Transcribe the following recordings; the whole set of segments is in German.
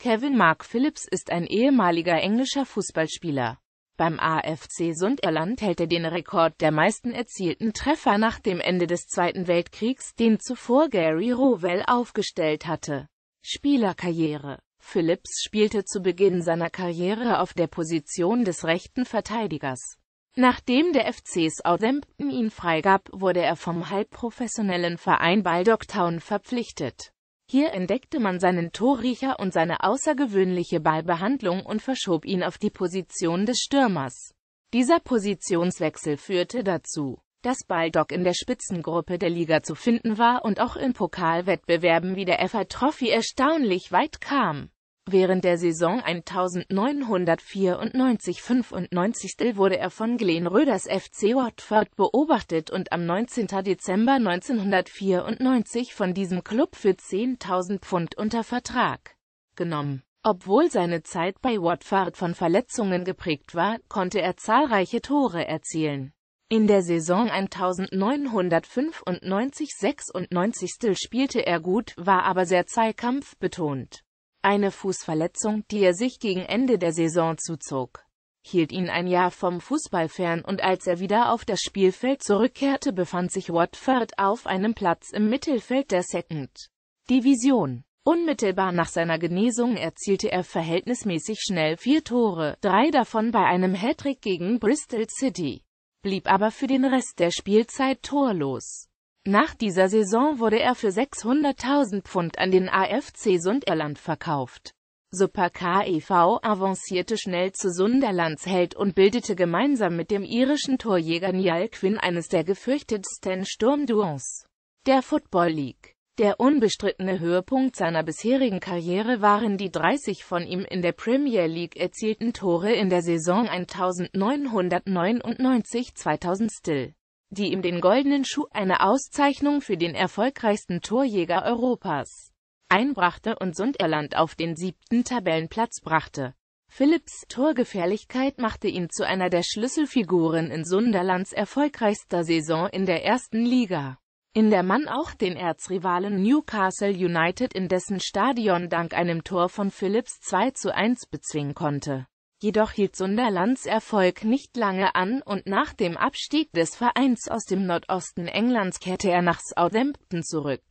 Kevin Mark Phillips ist ein ehemaliger englischer Fußballspieler. Beim AFC Sunderland hält er den Rekord der meisten erzielten Treffer nach dem Ende des Zweiten Weltkriegs, den zuvor Gary Rowell aufgestellt hatte. Spielerkarriere Phillips spielte zu Beginn seiner Karriere auf der Position des rechten Verteidigers. Nachdem der FC Southampton ihn freigab, wurde er vom halbprofessionellen Verein Baldocktown verpflichtet. Hier entdeckte man seinen Torriecher und seine außergewöhnliche Ballbehandlung und verschob ihn auf die Position des Stürmers. Dieser Positionswechsel führte dazu, dass Baldock in der Spitzengruppe der Liga zu finden war und auch in Pokalwettbewerben wie der FA Trophy erstaunlich weit kam. Während der Saison 1994-95 wurde er von Glenn Röders FC Watford beobachtet und am 19. Dezember 1994 von diesem Club für 10.000 Pfund unter Vertrag genommen. Obwohl seine Zeit bei Watford von Verletzungen geprägt war, konnte er zahlreiche Tore erzielen. In der Saison 1995-96 spielte er gut, war aber sehr zweikampfbetont. Eine Fußverletzung, die er sich gegen Ende der Saison zuzog, hielt ihn ein Jahr vom Fußball fern und als er wieder auf das Spielfeld zurückkehrte, befand sich Watford auf einem Platz im Mittelfeld der Second Division. Unmittelbar nach seiner Genesung erzielte er verhältnismäßig schnell vier Tore, drei davon bei einem Hattrick gegen Bristol City, blieb aber für den Rest der Spielzeit torlos. Nach dieser Saison wurde er für 600.000 Pfund an den AFC Sunderland verkauft. Super KEV avancierte schnell zu Sunderlands Held und bildete gemeinsam mit dem irischen Torjäger Niall Quinn eines der gefürchtetsten Sturmduons. der Football League. Der unbestrittene Höhepunkt seiner bisherigen Karriere waren die 30 von ihm in der Premier League erzielten Tore in der Saison 1999-2000 Still die ihm den Goldenen Schuh, eine Auszeichnung für den erfolgreichsten Torjäger Europas, einbrachte und Sunderland auf den siebten Tabellenplatz brachte. Philipps Torgefährlichkeit machte ihn zu einer der Schlüsselfiguren in Sunderlands erfolgreichster Saison in der ersten Liga, in der man auch den Erzrivalen Newcastle United in dessen Stadion dank einem Tor von Philipps 2 zu 1 bezwingen konnte. Jedoch hielt Sunderlands Erfolg nicht lange an und nach dem Abstieg des Vereins aus dem Nordosten Englands kehrte er nach Southampton zurück,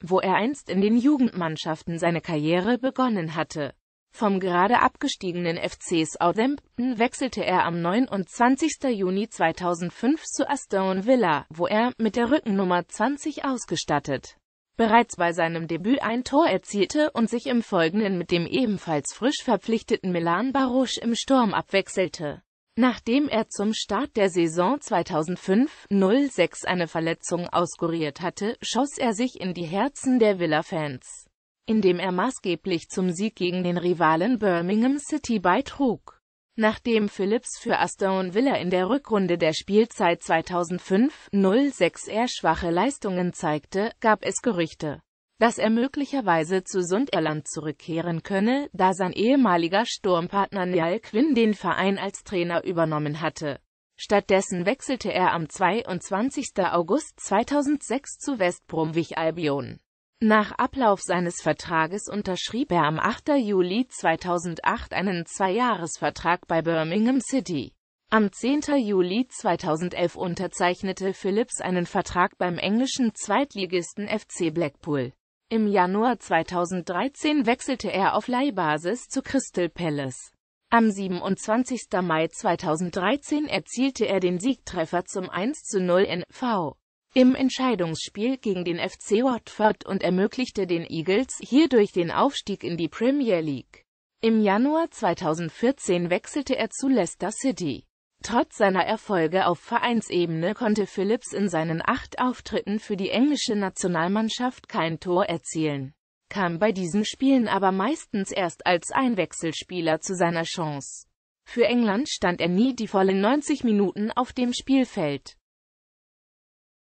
wo er einst in den Jugendmannschaften seine Karriere begonnen hatte. Vom gerade abgestiegenen FC Southampton wechselte er am 29. Juni 2005 zu Aston Villa, wo er, mit der Rückennummer 20 ausgestattet, bereits bei seinem Debüt ein Tor erzielte und sich im Folgenden mit dem ebenfalls frisch verpflichteten Milan Baruch im Sturm abwechselte. Nachdem er zum Start der Saison 2005-06 eine Verletzung auskuriert hatte, schoss er sich in die Herzen der Villa-Fans, indem er maßgeblich zum Sieg gegen den Rivalen Birmingham City beitrug. Nachdem Phillips für Aston Villa in der Rückrunde der Spielzeit 2005-06 eher schwache Leistungen zeigte, gab es Gerüchte, dass er möglicherweise zu Sunderland zurückkehren könne, da sein ehemaliger Sturmpartner Neal Quinn den Verein als Trainer übernommen hatte. Stattdessen wechselte er am 22. August 2006 zu West Bromwich Albion. Nach Ablauf seines Vertrages unterschrieb er am 8. Juli 2008 einen Zweijahresvertrag bei Birmingham City. Am 10. Juli 2011 unterzeichnete Phillips einen Vertrag beim englischen Zweitligisten FC Blackpool. Im Januar 2013 wechselte er auf Leihbasis zu Crystal Palace. Am 27. Mai 2013 erzielte er den Siegtreffer zum 1 1:0 in V im Entscheidungsspiel gegen den FC Watford und ermöglichte den Eagles hierdurch den Aufstieg in die Premier League. Im Januar 2014 wechselte er zu Leicester City. Trotz seiner Erfolge auf Vereinsebene konnte Phillips in seinen acht Auftritten für die englische Nationalmannschaft kein Tor erzielen, kam bei diesen Spielen aber meistens erst als Einwechselspieler zu seiner Chance. Für England stand er nie die vollen 90 Minuten auf dem Spielfeld.